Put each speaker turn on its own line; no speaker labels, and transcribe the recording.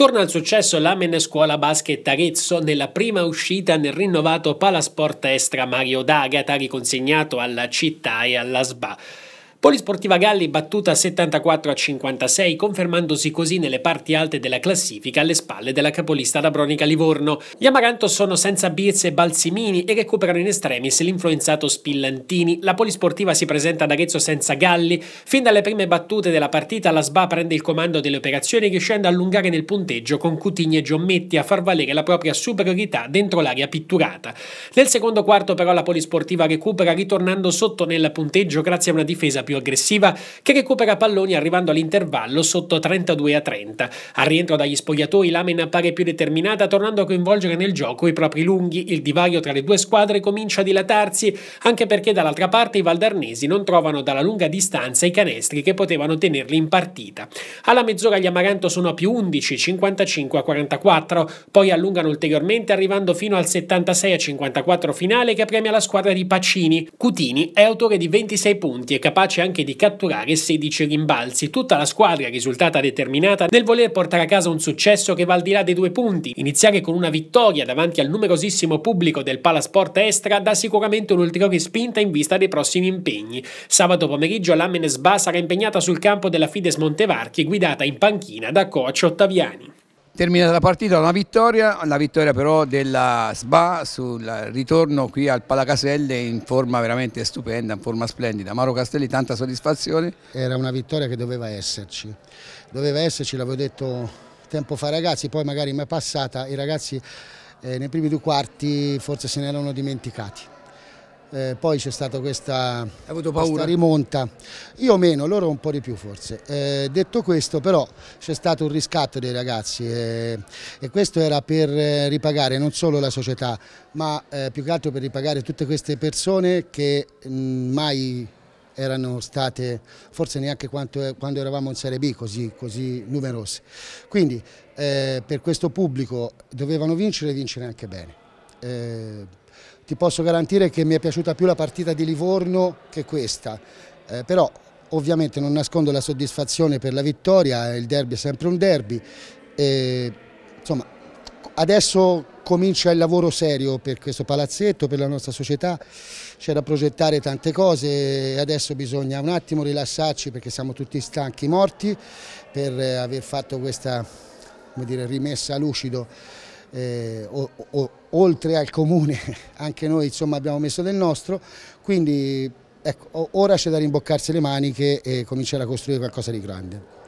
Torna al successo l'Amen Scuola Basket Arezzo nella prima uscita nel rinnovato Palasport Estra Mario D'Agata riconsegnato alla città e alla SBA. Polisportiva Galli battuta 74 a 56, confermandosi così nelle parti alte della classifica alle spalle della capolista da Bronica Livorno. Gli Amaranto sono senza Birz e Balsimini e recuperano in estremis l'influenzato Spillantini. La Polisportiva si presenta ad Arezzo senza Galli. Fin dalle prime battute della partita la SBA prende il comando delle operazioni riuscendo a allungare nel punteggio con Cutigni e Giommetti a far valere la propria superiorità dentro l'area pitturata. Nel secondo quarto però la Polisportiva recupera ritornando sotto nel punteggio grazie a una difesa più più aggressiva che recupera palloni arrivando all'intervallo sotto 32 a 30. Al rientro dagli spogliatoi Lamen appare più determinata tornando a coinvolgere nel gioco i propri lunghi. Il divario tra le due squadre comincia a dilatarsi anche perché dall'altra parte i valdarnesi non trovano dalla lunga distanza i canestri che potevano tenerli in partita. Alla mezz'ora gli Amaranto sono a più 11, 55 a 44, poi allungano ulteriormente arrivando fino al 76 a 54 finale che premia la squadra di Pacini. Cutini è autore di 26 punti e capace anche di catturare 16 rimbalzi. Tutta la squadra è risultata determinata nel voler portare a casa un successo che va al di là dei due punti. Iniziare con una vittoria davanti al numerosissimo pubblico del Palasport Estra dà sicuramente un'ulteriore spinta in vista dei prossimi impegni. Sabato pomeriggio l'Amenes Ba sarà impegnata sul campo della Fides Montevarchi guidata in panchina da coach Ottaviani.
Terminata la partita una vittoria, la vittoria però della SBA sul ritorno qui al Palacaselle in forma veramente stupenda, in forma splendida. Mauro Castelli tanta soddisfazione. Era una vittoria che doveva esserci, doveva esserci, l'avevo detto tempo fa ragazzi, poi magari mi è passata, i ragazzi eh, nei primi due quarti forse se ne erano dimenticati eh, poi c'è stata questa, questa, rimonta, io meno, loro un po' di più forse. Eh, detto questo però c'è stato un riscatto dei ragazzi eh, e questo era per eh, ripagare non solo la società ma eh, più che altro per ripagare tutte queste persone che mh, mm, mai erano state forse neanche quanto, quando eravamo in Serie B così, così numerose. Quindi eh, per questo pubblico dovevano vincere e vincere anche bene. Eh, ti posso garantire che mi è piaciuta più la partita di Livorno che questa, eh, però ovviamente non nascondo la soddisfazione per la vittoria, il derby è sempre un derby, e, insomma adesso comincia il lavoro serio per questo palazzetto, per la nostra società, c'è da progettare tante cose, adesso bisogna un attimo rilassarci perché siamo tutti stanchi, morti, per eh, aver fatto questa dire, rimessa lucido eh, o, o, oltre al comune anche noi insomma, abbiamo messo del nostro, quindi ecco, ora c'è da rimboccarsi le maniche e cominciare a costruire qualcosa di grande.